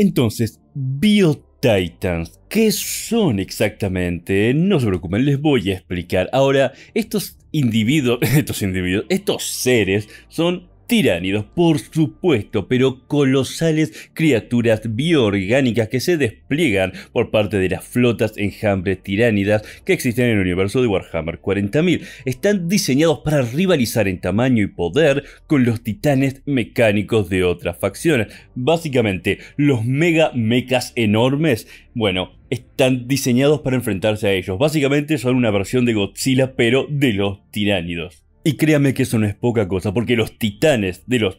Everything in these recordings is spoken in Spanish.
Entonces, Biotitans, ¿qué son exactamente? No se preocupen, les voy a explicar. Ahora, estos individuos, estos individuos, estos seres son tiránidos, por supuesto, pero colosales criaturas bioorgánicas que se despliegan por parte de las flotas enjambres tiránidas que existen en el universo de Warhammer 40.000. Están diseñados para rivalizar en tamaño y poder con los titanes mecánicos de otras facciones. Básicamente, los mega mechas enormes, bueno, están diseñados para enfrentarse a ellos. Básicamente son una versión de Godzilla, pero de los tiránidos. Y créame que eso no es poca cosa, porque los titanes de los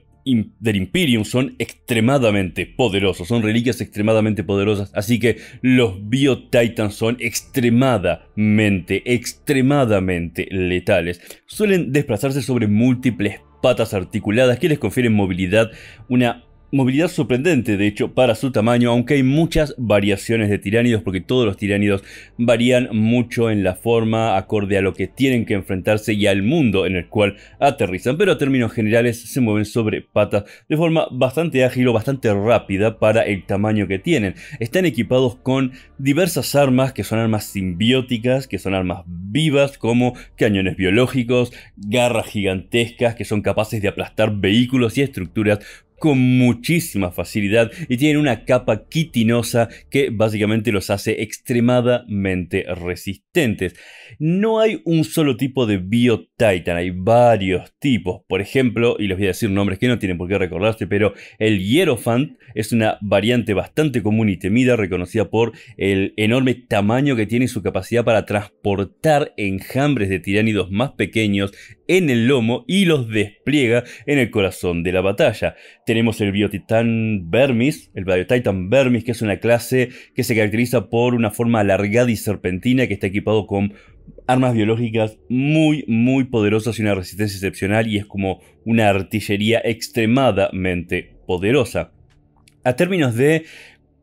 del Imperium son extremadamente poderosos, son reliquias extremadamente poderosas, así que los Bio Titans son extremadamente, extremadamente letales. Suelen desplazarse sobre múltiples patas articuladas que les confieren movilidad, una movilidad sorprendente, de hecho, para su tamaño, aunque hay muchas variaciones de tiránidos, porque todos los tiránidos varían mucho en la forma, acorde a lo que tienen que enfrentarse y al mundo en el cual aterrizan, pero a términos generales se mueven sobre patas de forma bastante ágil o bastante rápida para el tamaño que tienen. Están equipados con diversas armas, que son armas simbióticas, que son armas vivas, como cañones biológicos, garras gigantescas, que son capaces de aplastar vehículos y estructuras con muchísima facilidad y tienen una capa quitinosa que básicamente los hace extremadamente resistentes. No hay un solo tipo de BioTitan, hay varios tipos. Por ejemplo, y les voy a decir nombres que no tienen por qué recordarse, pero el Hierophant es una variante bastante común y temida, reconocida por el enorme tamaño que tiene y su capacidad para transportar enjambres de tiránidos más pequeños en el lomo y los despliega en el corazón de la batalla. Tenemos el Biotitan Vermis, el Biotitan Vermis, que es una clase que se caracteriza por una forma alargada y serpentina que está equipado con armas biológicas muy, muy poderosas y una resistencia excepcional y es como una artillería extremadamente poderosa. A términos de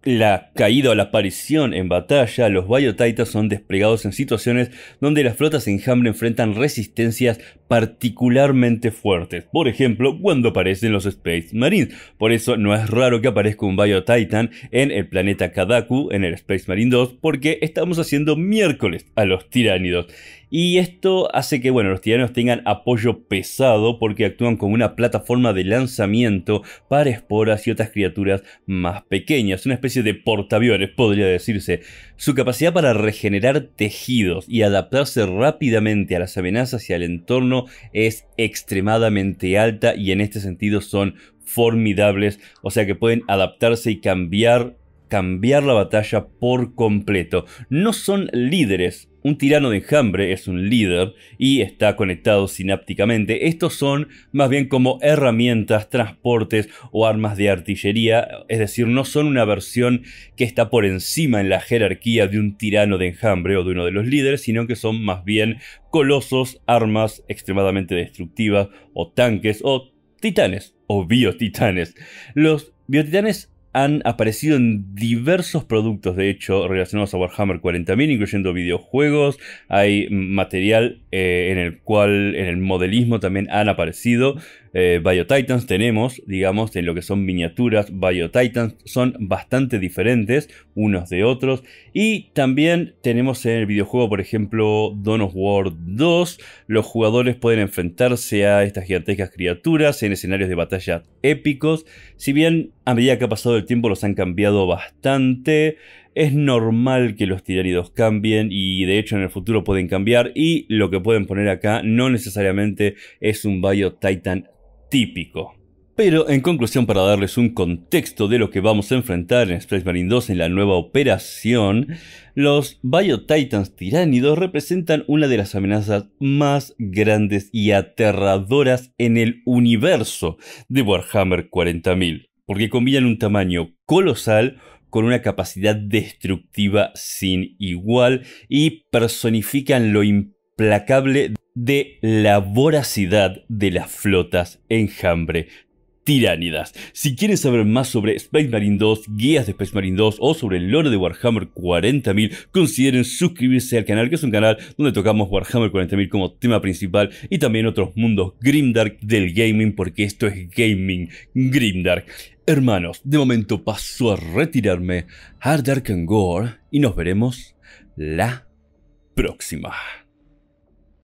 la caída o la aparición en batalla, los Biotitans son desplegados en situaciones donde las flotas enjambre enfrentan resistencias particularmente fuertes. Por ejemplo, cuando aparecen los Space Marines. Por eso no es raro que aparezca un Biotitan en el planeta Kadaku, en el Space Marine 2, porque estamos haciendo miércoles a los tiránidos. Y esto hace que bueno, los tiranos tengan apoyo pesado porque actúan como una plataforma de lanzamiento para esporas y otras criaturas más pequeñas, una especie de portaaviones podría decirse. Su capacidad para regenerar tejidos y adaptarse rápidamente a las amenazas y al entorno es extremadamente alta y en este sentido son formidables, o sea que pueden adaptarse y cambiar cambiar la batalla por completo. No son líderes. Un tirano de enjambre es un líder y está conectado sinápticamente. Estos son más bien como herramientas, transportes o armas de artillería. Es decir, no son una versión que está por encima en la jerarquía de un tirano de enjambre o de uno de los líderes, sino que son más bien colosos, armas extremadamente destructivas o tanques o titanes o biotitanes. Los biotitanes han aparecido en diversos productos, de hecho, relacionados a Warhammer 40.000, incluyendo videojuegos. Hay material eh, en el cual, en el modelismo también han aparecido eh, Biotitans tenemos, digamos, en lo que son miniaturas, Biotitans son bastante diferentes unos de otros. Y también tenemos en el videojuego, por ejemplo, Dawn of War 2, los jugadores pueden enfrentarse a estas gigantescas criaturas en escenarios de batalla épicos. Si bien a medida que ha pasado el tiempo los han cambiado bastante, es normal que los tiránidos cambien y de hecho en el futuro pueden cambiar y lo que pueden poner acá no necesariamente es un Bio Titan típico. Pero en conclusión, para darles un contexto de lo que vamos a enfrentar en Space Marine 2 en la nueva operación, los titans tiránidos representan una de las amenazas más grandes y aterradoras en el universo de Warhammer 40.000, porque combinan un tamaño colosal con una capacidad destructiva sin igual y personifican lo implacable de la voracidad de las flotas enjambre, tiránidas. Si quieres saber más sobre Space Marine 2, guías de Space Marine 2 o sobre el lore de Warhammer 40.000, consideren suscribirse al canal, que es un canal donde tocamos Warhammer 40.000 como tema principal y también otros mundos grimdark del gaming, porque esto es gaming grimdark. Hermanos, de momento paso a retirarme. Hard Dark and Gore y nos veremos la próxima.